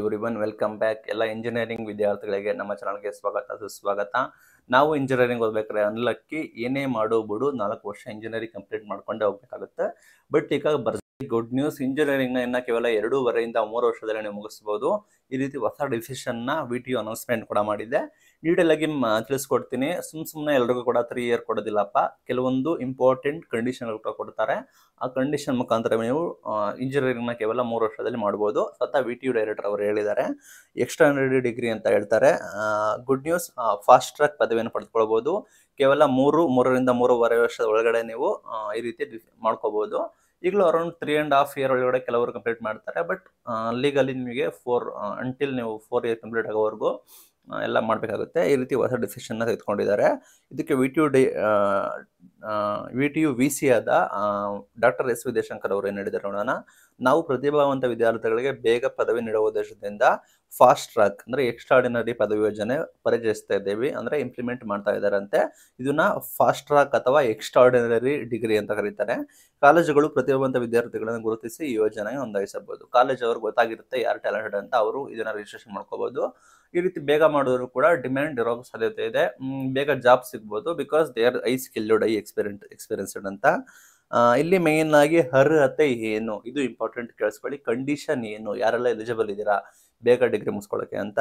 every one welcome back ಎಲ್ಲ engineering ವಿದ್ಯಾರ್ಥಿಗಳಿಗೆ ನಮ್ಮ ಚಾನಲ್ಗೆ ಸ್ವಾಗತ ಸುಸ್ವಾಗತ ನಾವು ಇಂಜಿನಿಯರಿಂಗ್ ಓದಬೇಕಾದ್ರೆ ಅನ್ಲಕ್ಕಿ ಏನೇ ಮಾಡೋ ಬಿಡು ನಾಲ್ಕು ವರ್ಷ ಇಂಜಿನಿಯರಿಂಗ್ ಕಂಪ್ಲೀಟ್ ಮಾಡ್ಕೊಂಡೇ ಹೋಗ್ಬೇಕಾಗುತ್ತೆ ಬಟ್ ಈಗ ಬರ್ ಗುಡ್ ನ್ಯೂಸ್ ಇಂಜಿನಿಯರಿಂಗ್ ನ ಇನ್ನ ಕೇವಲ ಎರಡೂವರೆಯಿಂದ ಮೂರು ವರ್ಷದಲ್ಲಿ ನೀವು ಮುಗಿಸಬಹುದು ಈ ರೀತಿ ಹೊಸ ಡಿಸಿಷನ್ ನ ವಿಟಿಯು ಅನೌನ್ಸ್ಮೆಂಟ್ ಕೂಡ ಮಾಡಿದೆ ಡೀಟೇಲ್ ಆಗಿ ತಿಳಿಸ್ಕೊಡ್ತೀನಿ ಸುಮ್ ಸುಮ್ಮನೆ ಎಲ್ರಿಗೂ ಕೂಡ ತ್ರೀ ಇಯರ್ ಕೊಡೋದಿಲ್ಲಪ್ಪ ಕೆಲವೊಂದು ಇಂಪಾರ್ಟೆಂಟ್ ಕಂಡೀಷನ್ ಕೂಡ ಕೊಡ್ತಾರೆ ಆ ಕಂಡೀಷನ್ ಮುಖಾಂತರ ನೀವು ಇಂಜಿನಿಯರಿಂಗ್ ನ ಕೇವಲ ಮೂರು ವರ್ಷದಲ್ಲಿ ಮಾಡಬಹುದು ಸ್ವತಃ ವಿ ಟಿ ಡೈರೆಕ್ಟರ್ ಅವರು ಹೇಳಿದ್ದಾರೆ ಎಕ್ಸ್ಟ್ರಾನರಿ ಡಿಗ್ರಿ ಅಂತ ಹೇಳ್ತಾರೆ ಗುಡ್ ನ್ಯೂಸ್ ಫಾಸ್ಟ್ ಟ್ರ್ಯಾಕ್ ಪದವಿಯನ್ನು ಪಡೆದುಕೊಳ್ಬೋದು ಕೇವಲ ಮೂರು ಮೂರರಿಂದ ಮೂರುವರೆ ವರ್ಷದ ಒಳಗಡೆ ನೀವು ಈ ರೀತಿ ಮಾಡ್ಕೋಬಹುದು ಈಗಲೂ around three and half year ಒಳಗಡೆ ಕೆಲವರು ಕಂಪ್ಲೀಟ್ ಮಾಡ್ತಾರೆ ಬಟ್ ಲೀಗಲಿ ನಿಮಗೆ ಫೋರ್ ಅಂಟಿಲ್ ನೀವು ಫೋರ್ ಇಯರ್ ಕಂಪ್ಲೀಟ್ ಆಗೋವರೆಗೂ ಎಲ್ಲ ಮಾಡಬೇಕಾಗುತ್ತೆ ಈ ರೀತಿ ಹೊಸ ಡಿಸಿಷನ್ನ ತೆಗೆದುಕೊಂಡಿದ್ದಾರೆ ಇದಕ್ಕೆ V T U V T U V C ಆದ ಡಾಕ್ಟರ್ ಎಸ್ ವಿ ದೇಶಂಕರ್ ಅವರು ಏನು ಹೇಳಿದ್ದಾರೆ ನೋಡೋಣ ನಾವು ಪ್ರತಿಭಾವಂತ ವಿದ್ಯಾರ್ಥಿಗಳಿಗೆ ಬೇಗ ಪದವಿ ನೀಡುವ ಉದ್ದೇಶದಿಂದ ಫಾಸ್ಟ್ ಟ್ರ್ಯಾಕ್ ಅಂದ್ರೆ ಎಕ್ಸ್ಟ್ರಾಡಿನರಿ ಪದವಿ ಯೋಜನೆ ಪರಿಚಯಿಸ್ತಾ ಇದ್ದೇವೆ ಅಂದ್ರೆ ಇಂಪ್ಲಿಮೆಂಟ್ ಮಾಡ್ತಾ ಇದ್ದಾರಂತೆ ಇದನ್ನ ಫಾಸ್ಟ್ ಟ್ರ್ಯಾಕ್ ಅಥವಾ ಎಕ್ಸ್ಟ್ರಾಡಿನರಿ ಡಿಗ್ರಿ ಅಂತ ಕರೀತಾರೆ ಕಾಲೇಜುಗಳು ಪ್ರತಿಭಾವಂತ ವಿದ್ಯಾರ್ಥಿಗಳನ್ನು ಗುರುತಿಸಿ ಈ ಯೋಜನೆಗೆ ನೋಂದಾಯಿಸಬಹುದು ಕಾಲೇಜ್ ಅವ್ರಿಗೆ ಗೊತ್ತಾಗಿರುತ್ತೆ ಯಾರು ಟ್ಯಾಲೆಂಟೆಡ್ ಅಂತ ಅವರು ಇದನ್ನ ರಿಜಿಸ್ಟ್ರೇಷನ್ ಮಾಡ್ಕೋಬಹುದು ಈ ರೀತಿ ಬೇಗ ಮಾಡಿದ್ರು ಕೂಡ ಡಿಮ್ಯಾಂಡ್ ಇರೋ ಸಾಧ್ಯತೆ ಇದೆ ಬೇಗ ಜಾಬ್ ಸಿಗ್ಬಹುದು because they are high skilled high experience experienced ಅಂತ ಇಲ್ಲಿ ಮೇನ್ ಆಗಿ ಅರ್ಹತೆ ಏನು ಇದು ಇಂಪಾರ್ಟೆಂಟ್ ಕೇಳಿಸ್ಕೊಳ್ಳಿ ಕಂಡೀಷನ್ ಏನು ಯಾರೆಲ್ಲ ಎಲಿಜಿಬಲ್ ಇದ್ದೀರಾ ಬೇಗ ಡಿಗ್ರಿ ಮುಗಿಸ್ಕೊಳ್ಳೋಕೆ ಅಂತ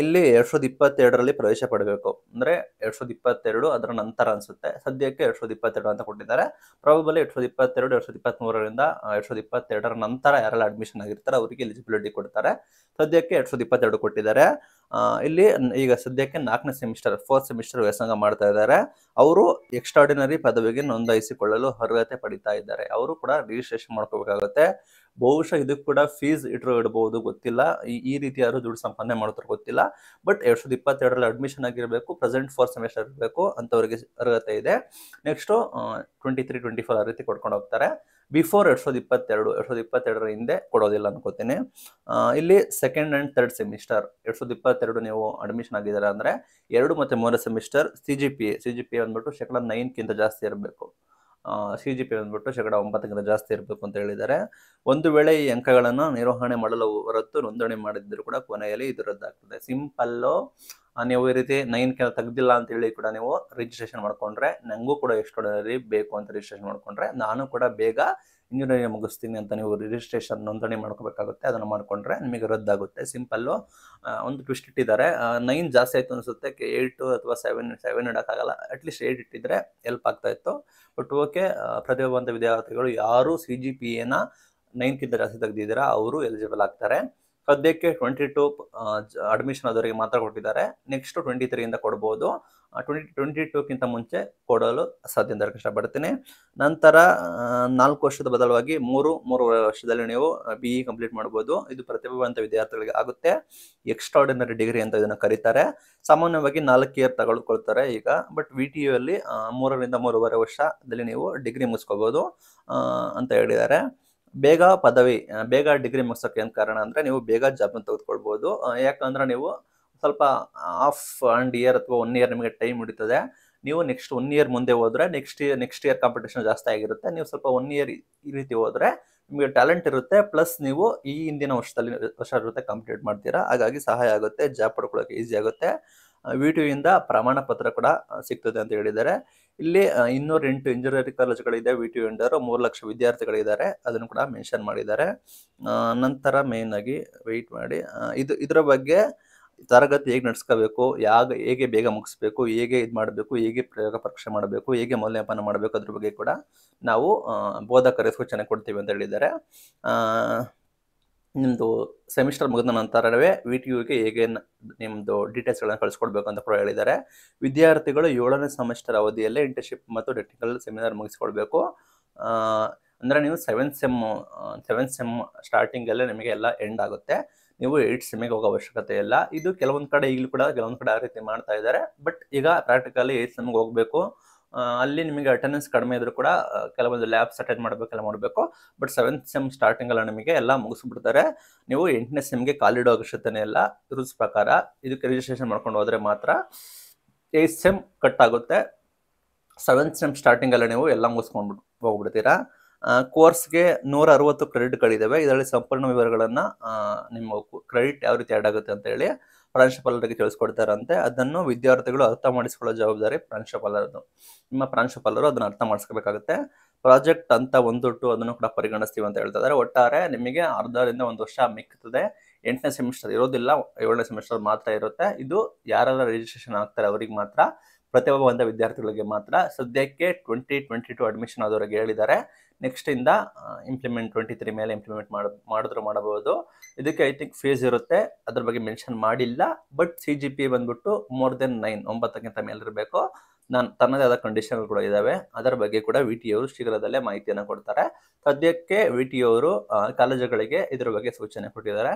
ಇಲ್ಲಿ ಎರಡು ಸಾವಿರದ ಇಪ್ಪತ್ತೆರಡರಲ್ಲಿ ಪ್ರವೇಶ ಪಡಬೇಕು ಅಂದರೆ ಎರಡು ಸಾವಿರದ ಇಪ್ಪತ್ತೆರಡು ಅದರ ನಂತರ ಅನಿಸುತ್ತೆ ಸದ್ಯಕ್ಕೆ ಎರಡು ಸಾವಿರದ ಇಪ್ಪತ್ತೆರಡು ಅಂತ ಕೊಟ್ಟಿದ್ದಾರೆ ಪ್ರಾಬಬಲಿ ಎರಡು ಸಾವಿರದ ಇಪ್ಪತ್ತೆರಡು ಎರಡು ಸಾವಿರದ ಇಪ್ಪತ್ತ್ಮೂರರಿಂದ ಎರಡು ಸಾವಿರದ ಇಪ್ಪತ್ತೆರಡರ ನಂತರ ಯಾರೆಲ್ಲ ಅಡ್ಮಿಷನ್ ಆಗಿರ್ತಾರೆ ಅವರಿಗೆ ಎಲಿಜಿಬಿಲಿಟಿ ಕೊಡ್ತಾರೆ ಸದ್ಯಕ್ಕೆ ಎರಡು ಸಾವಿರದ ಇಪ್ಪತ್ತೆರಡು ಕೊಟ್ಟಿದ್ದಾರೆ ಇಲ್ಲಿ ಈಗ ಸದ್ಯಕ್ಕೆ ನಾಲ್ಕನೇ ಸೆಮಿಸ್ಟರ್ ಫೋರ್ತ್ ಸೆಮಿಸ್ಟರ್ ವ್ಯಾಸಂಗ ಮಾಡ್ತಾ ಇದ್ದಾರೆ ಅವರು ಎಕ್ಸ್ಟ್ರಾರ್ಡಿನರಿ ಪದವಿಗೆ ನೋಂದಾಯಿಸಿಕೊಳ್ಳಲು ಅರ್ಹತೆ ಪಡಿತಾ ಇದ್ದಾರೆ ಅವರು ಕೂಡ ರಿಜಿಸ್ಟ್ರೇಷನ್ ಮಾಡ್ಕೋಬೇಕಾಗುತ್ತೆ ಬಹುಶಃ ಇದಕ್ಕೆ ಕೂಡ ಫೀಸ್ ಇಟ್ಟರು ಇಡಬಹುದು ಗೊತ್ತಿಲ್ಲ ಈ ರೀತಿ ಯಾರು ದುಡ್ಡು ಸಂಪಾದನೆ ಮಾಡೋದ್ರ ಗೊತ್ತಿಲ್ಲ ಬಟ್ ಎರಡ್ ಸಾವಿರದ ಇಪ್ಪತ್ತೆರಡರಲ್ಲಿ ಅಡ್ಮಿಷನ್ ಆಗಿರಬೇಕು ಪ್ರೆಸೆಂಟ್ ಫೋರ್ ಸೆಮಿಸ್ಟರ್ ಇರಬೇಕು ಅಂತವರಿಗೆ ಅರ್ಹತೆ ಇದೆ next twenty three twenty four ಆ ರೀತಿ ಕೊಡ್ಕೊಂಡು ಹೋಗ್ತಾರೆ ಬಿಫೋರ್ ಎರಡ್ ಸಾವಿರದ ಇಪ್ಪತ್ತೆರಡು ಎರಡ್ ಸಾವಿರದ ಇಪ್ಪತ್ತೆರಡರ ಹಿಂದೆ ಕೊಡೋದಿಲ್ಲ ಅನ್ಕೋತೀನಿ ಇಲ್ಲಿ ಸೆಕೆಂಡ್ ಆ್ಯಂಡ್ ತರ್ಡ್ ಸೆಮಿಸ್ಟರ್ ಎರಡ್ ಸಾವಿರದ ಇಪ್ಪತ್ತೆರಡು ನೀವು ಅಡ್ಮಿಷನ್ ಆಗಿದ್ದಾರೆ ಅಂದರೆ ಎರಡು ಮತ್ತು ಮೂರನೇ semester C G P A C G P A ಅಂದ್ಬಿಟ್ಟು ಶೇಕಡ ನೈನ್ಗಿಂತ ಜಾಸ್ತಿ ಇರಬೇಕು ಸಿ ಜಿ ಪಿ ಬಂದ್ಬಿಟ್ಟು ಶೇಕಡ ಒಂಬತ್ತಕ್ಕಿಂತ ಜಾಸ್ತಿ ಇರಬೇಕು ಅಂತ ಹೇಳಿದ್ದಾರೆ ಒಂದು ವೇಳೆ ಈ ಅಂಕಗಳನ್ನು ನಿರ್ವಹಣೆ ಮಾಡಲು ಹೊರತು ನೋಂದಣಿ ಮಾಡಿದ್ರು ಕೂಡ ಕೊನೆಯಲ್ಲಿ ಇದು ರದ್ದಾಗ್ತದೆ ಸಿಂಪಲ್ಲು ನೀವು ಈ ರೀತಿ ನೈನ್ ಕೆಲ ತೆಗ್ದಿಲ್ಲ ಅಂತ ಹೇಳಿ ಕೂಡ ನೀವು ರಿಜಿಸ್ಟ್ರೇಷನ್ ಮಾಡ್ಕೊಂಡ್ರೆ ನನಗೂ ಕೂಡ ಎಷ್ಟು ಬೇಕು ಅಂತ ರಿಜಿಸ್ಟ್ರೇಷನ್ ಮಾಡ್ಕೊಂಡ್ರೆ ನಾನು ಕೂಡ ಬೇಗ ಇಂಜಿನಿಯರಿಂಗ್ ಮುಗಿಸ್ತೀನಿ ಅಂತ ನೀವು ರಿಜಿಸ್ಟ್ರೇಷನ್ ನೋಂದಣಿ ಮಾಡ್ಕೋಬೇಕಾಗುತ್ತೆ ಅದನ್ನು ಮಾಡಿಕೊಂಡ್ರೆ ನಿಮಗೆ ರದ್ದಾಗುತ್ತೆ ಸಿಂಪಲ್ಲು ಒಂದು ಟ್ವಿಸ್ಟ್ ಇಟ್ಟಿದ್ದಾರೆ ನೈನ್ ಜಾಸ್ತಿ ಆಯಿತು ಅನಿಸುತ್ತೆ ಏಯ್ಟು ಅಥವಾ ಸೆವೆನ್ ಸೆವೆನ್ ಇಡೋಕ್ಕಾಗಲ್ಲ ಅಟ್ಲೀಸ್ಟ್ ಏಯ್ಟ್ ಇಟ್ಟಿದ್ರೆ ಹೆಲ್ಪ್ ಇತ್ತು ಬಟ್ ಓಕೆ ಪ್ರತಿಯೊಬ್ಬಂಥ ವಿದ್ಯಾರ್ಥಿಗಳು ಯಾರು ಸಿ ಜಿ ಪಿ ಎನ ನೈನ್ಕಿಂತ ಜಾಸ್ತಿ ತೆಗೆದಿದ್ದೀರಾ ಅವರು ಎಲಿಜಿಬಲ್ ಆಗ್ತಾರೆ ಸದ್ಯಕ್ಕೆ ಟ್ವೆಂಟಿ ಟು ಅಡ್ಮಿಷನ್ ಅದವರಿಗೆ ಮಾತ್ರ ಕೊಟ್ಟಿದ್ದಾರೆ ನೆಕ್ಸ್ಟ್ ಟ್ವೆಂಟಿ ತ್ರೀಯಿಂದ ಕೊಡ್ಬೋದು ಟ್ವೆಂಟಿ ಟ್ವೆಂಟಿ ಟೂಕ್ಕಿಂತ ಮುಂಚೆ ಕೊಡಲು ಸಾಧ್ಯ ಅಂತ ನಂತರ ನಾಲ್ಕು ವರ್ಷದ ಬದಲಾಗಿ ಮೂರು ಮೂರುವರೆ ವರ್ಷದಲ್ಲಿ ನೀವು ಬಿ ಇ ಕಂಪ್ಲೀಟ್ ಮಾಡ್ಬೋದು ಇದು ಪ್ರತಿಭಾವಂತ ವಿದ್ಯಾರ್ಥಿಗಳಿಗೆ ಆಗುತ್ತೆ ಎಕ್ಸ್ಟ್ರಾಡಿನರಿ ಡಿಗ್ರಿ ಅಂತ ಇದನ್ನು ಕರೀತಾರೆ ಸಾಮಾನ್ಯವಾಗಿ ನಾಲ್ಕು ಇಯರ್ ತಗೊಳ್ಕೊಳ್ತಾರೆ ಈಗ ಬಟ್ ವಿ ಟಿ ಯು ಅಲ್ಲಿ ಮೂರರಿಂದ ಮೂರುವರೆ ವರ್ಷದಲ್ಲಿ ನೀವು ಡಿಗ್ರಿ ಮುಗಿಸ್ಕೋಬೋದು ಅಂತ ಹೇಳಿದ್ದಾರೆ ಬೇಗ ಪದವಿ ಬೇಗ ಡಿಗ್ರಿ ಮುಗಿಸೋಕೆ ಏನು ಕಾರಣ ಅಂದರೆ ನೀವು ಬೇಗ ಜಾಬ್ ತೆಗೆದುಕೊಳ್ಬೋದು ಯಾಕಂದ್ರೆ ನೀವು ಸ್ವಲ್ಪ ಆಫ್ ಅಂಡ್ ಇಯರ್ ಅಥವಾ ಒನ್ ಇಯರ್ ನಿಮಗೆ ಟೈಮ್ ಹಿಡಿತದೆ ನೀವು ನೆಕ್ಸ್ಟ್ ಒನ್ ಇಯರ್ ಮುಂದೆ ಹೋದ್ರೆ next year next year competition ಜಾಸ್ತಿ ಆಗಿರುತ್ತೆ ನೀವು ಸ್ವಲ್ಪ ಒನ್ ಇಯರ್ ಈ ರೀತಿ ಹೋದರೆ ನಿಮಗೆ ಟ್ಯಾಲೆಂಟ್ ಇರುತ್ತೆ ಪ್ಲಸ್ ನೀವು ಈ ಹಿಂದಿನ ವರ್ಷದಲ್ಲಿ ವರ್ಷ ಇರುತ್ತೆ ಕಂಪ್ಲೀಟ್ ಮಾಡ್ತೀರಾ ಹಾಗಾಗಿ ಸಹಾಯ ಆಗುತ್ತೆ ಜಾಬ್ ಪಡ್ಕೊಳ್ಳೋಕೆ ಈಸಿ ಆಗುತ್ತೆ ವಿ ಟಿ e ಪ್ರಮಾಣ ಪತ್ರ ಕೂಡ ಸಿಗ್ತದೆ ಅಂತ ಹೇಳಿದ್ದಾರೆ ಇಲ್ಲಿ ಇನ್ನೂರ ಎಂಟು ಇಂಜಿನಿಯರಿಂಗ್ ಕಾಲೇಜುಗಳಿದೆ ವಿ ಟಿ ಯು e ಇಂಡರು ಮೂರು ಲಕ್ಷ ವಿದ್ಯಾರ್ಥಿಗಳಿದ್ದಾರೆ ಅದನ್ನು ಕೂಡ ಮೆನ್ಷನ್ ಮಾಡಿದ್ದಾರೆ ನಂತರ ಆಗಿ ವೆಯ್ಟ್ ಮಾಡಿ ಇದು ಇದರ ಬಗ್ಗೆ ತರಗತಿ ಹೇಗೆ ನಡೆಸ್ಕೋಬೇಕು ಯಾಗ ಹೇಗೆ ಬೇಗ ಮುಗಿಸ್ಬೇಕು ಹೇಗೆ ಇದು ಮಾಡಬೇಕು ಹೇಗೆ ಪ್ರಯೋಗ ಪರೀಕ್ಷೆ ಮಾಡಬೇಕು ಹೇಗೆ ಮೌಲ್ಯಮಾಪನ ಮಾಡಬೇಕು ಅದ್ರ ಬಗ್ಗೆ ಕೂಡ ನಾವು ಬೋಧಕರ ಸೂಚನೆ ಕೊಡ್ತೀವಿ ಅಂತ ಹೇಳಿದ್ದಾರೆ ನಿಮ್ಮದು ಸೆಮಿಸ್ಟರ್ ಮುಗಿದ ನಂತರವೇ ವಿ ಟಿ ಯುಗೆ ಹೇಗೆ ನಿಮ್ಮದು ಡೀಟೇಲ್ಸ್ಗಳನ್ನು ಕಳಿಸ್ಕೊಡ್ಬೇಕು ಅಂತ ಕೂಡ ಹೇಳಿದ್ದಾರೆ ವಿದ್ಯಾರ್ಥಿಗಳು ಏಳನೇ ಸೆಮಿಸ್ಟರ್ ಅವಧಿಯಲ್ಲೇ ಇಂಟರ್ನ್ಶಿಪ್ ಮತ್ತು ಟೆಕ್ನಿಕಲ್ ಸೆಮಿನಾರ್ ಮುಗಿಸ್ಕೊಳ್ಬೇಕು ಅಂದರೆ ನೀವು ಸೆವೆಂತ್ ಸೆಮ್ಮು ಸೆವೆಂತ್ ಸೆಮ್ ಸ್ಟಾರ್ಟಿಂಗಲ್ಲೇ ನಿಮಗೆ ಎಲ್ಲ ಎಂಡ್ ಆಗುತ್ತೆ ನೀವು ಏಟ್ ಸಿಮ್ಗೆ ಹೋಗೋ ಅವಶ್ಯಕತೆ ಇಲ್ಲ ಇದು ಕೆಲವೊಂದು ಕಡೆ ಈಗಲೂ ಕೂಡ ಕೆಲವೊಂದು ಕಡೆ ಆ ರೀತಿ ಮಾಡ್ತಾ ಇದ್ದಾರೆ ಬಟ್ ಈಗ ಪ್ರಾಕ್ಟಿಕಲಿ ಏಟ್ ಸೆಮ್ಗೆ ಹೋಗಬೇಕು ಅಲ್ಲಿ ನಿಮಗೆ ಅಟೆಂಡೆನ್ಸ್ ಕಡಿಮೆ ಇದ್ರೂ ಕೂಡ ಕೆಲವೊಂದು ಲ್ಯಾಬ್ಸ್ ಅಟೆಂಡ್ ಮಾಡಬೇಕೆಲ್ಲ ಮಾಡಬೇಕು ಬಟ್ ಸೆವೆಂತ್ ಸೆಮ್ ಸ್ಟಾರ್ಟಿಂಗ್ ಎಲ್ಲ ನಿಮಗೆ ಎಲ್ಲ ಮುಗಿಸ್ಬಿಡ್ತಾರೆ ನೀವು ಎಂಟನೇ ಸೆಮ್ಗೆ ಕಾಲಿಡೋ ಅವಶ್ಯಕತೆ ಇಲ್ಲ ರೂಲ್ಸ್ ಪ್ರಕಾರ ಇದಕ್ಕೆ ರಿಜಿಸ್ಟ್ರೇಷನ್ ಮಾಡ್ಕೊಂಡು ಹೋದ್ರೆ ಮಾತ್ರ ಏಟ್ ಸೆಮ್ ಕಟ್ ಆಗುತ್ತೆ ಸೆವೆಂತ್ ಸೆಮ್ ಎಲ್ಲ ನೀವು ಎಲ್ಲ ಮುಗಿಸ್ಕೊಂಡ್ಬಿಟ್ಟು ಹೋಗ್ಬಿಡ್ತೀರಾ ಕೋರ್ಸ್ಗೆ ನೂರ ಅರವತ್ತು ಕ್ರೆಡಿಟ್ಗಳಿದ್ದಾವೆ ಇದರಲ್ಲಿ ಸಂಪೂರ್ಣ ವಿವರಗಳನ್ನ ನಿಮ್ಮ ಕ್ರೆಡಿಟ್ ಯಾವ ರೀತಿ ಆ್ಯಡ್ ಆಗುತ್ತೆ ಅಂತ ಹೇಳಿ ಪ್ರಾಂಶುಪಾಲರಿಗೆ ತಿಳಿಸ್ಕೊಡ್ತಾರಂತೆ ಅದನ್ನು ವಿದ್ಯಾರ್ಥಿಗಳು ಅರ್ಥ ಮಾಡಿಸ್ಕೊಳ್ಳೋ ಜವಾಬ್ದಾರಿ ಪ್ರಾಂಶುಪಾಲರದು ನಿಮ್ಮ ಪ್ರಾಂಶುಪಾಲರು ಅದನ್ನು ಅರ್ಥ ಮಾಡಿಸ್ಕೋಬೇಕಾಗುತ್ತೆ ಪ್ರಾಜೆಕ್ಟ್ ಅಂತ ಟು ಅದನ್ನು ಕೂಡ ಪರಿಗಣಿಸ್ತೀವಿ ಅಂತ ಹೇಳ್ತಾ ಇದ್ದಾರೆ ಒಟ್ಟಾರೆ ನಿಮಗೆ ಅರ್ಧದಿಂದ ಒಂದು ವರ್ಷ ಮಿಕ್ಕುತ್ತದೆ ಎಂಟನೇ ಸೆಮಿಸ್ಟರ್ ಇರೋದಿಲ್ಲ ಏಳನೇ ಸೆಮಿಸ್ಟರ್ ಮಾತ್ರ ಇರುತ್ತೆ ಇದು ಯಾರೆಲ್ಲ ರಿಜಿಸ್ಟ್ರೇಷನ್ ಆಗ್ತಾರೆ ಅವರಿಗೆ ಮಾತ್ರ ಪ್ರತಿಭಾವಂತ ವಿದ್ಯಾರ್ಥಿಗಳಿಗೆ ಮಾತ್ರ ಸದ್ಯಕ್ಕೆ ಟ್ವೆಂಟಿ ಟ್ವೆಂಟಿ ಟು ಅಡ್ಮಿಷನ್ ಆದವರಿಗೆ ಹೇಳಿದ್ದಾರೆ ನೆಕ್ಸ್ಟ್ ಇಂದ ಇಂಪ್ಲಿಮೆಂಟ್ ಟ್ವೆಂಟಿ ತ್ರೀ ಮೇಲೆ ಇಂಪ್ಲಿಮೆಂಟ್ ಮಾಡಿದ್ರು ಮಾಡಬಹುದು ಇದಕ್ಕೆ ಐ ಥಿಂಕ್ ಫೀಸ್ ಇರುತ್ತೆ ಅದ್ರ ಬಗ್ಗೆ ಮೆನ್ಷನ್ ಮಾಡಿಲ್ಲ ಬಟ್ ಸಿ ಜಿ ಪಿ ಬಂದ್ಬಿಟ್ಟು ಮೋರ್ ದೆನ್ ನೈನ್ ಒಂಬತ್ತಕ್ಕಿಂತ ಇರಬೇಕು ನಾನು ತನ್ನದೇ ಆದ ಕಂಡೀಷನ್ ಕೂಡ ಇದ್ದಾವೆ ಅದರ ಬಗ್ಗೆ ಕೂಡ ವಿ ಟಿ ಅವರು ಶೀಘ್ರದಲ್ಲೇ ಮಾಹಿತಿಯನ್ನು ಕೊಡ್ತಾರೆ ಸದ್ಯಕ್ಕೆ ವಿ ಟಿ ಅವರು ಕಾಲೇಜುಗಳಿಗೆ ಇದರ ಬಗ್ಗೆ ಸೂಚನೆ ಕೊಟ್ಟಿದ್ದಾರೆ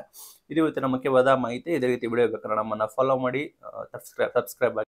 ಇದು ಇವತ್ತಿನ ಮುಖ್ಯವಾದ ಮಾಹಿತಿ ಇದೇ ರೀತಿ ವಿಡಿಯೋ ಬೇಕಾದ್ರೆ ನಮ್ಮನ್ನು ಫಾಲೋ ಮಾಡಿ ಸಬ್ಸ್ಕ್ರೈಬ್ ಸಬ್ಸ್ಕ್ರೈಬ್ ಆಗಿ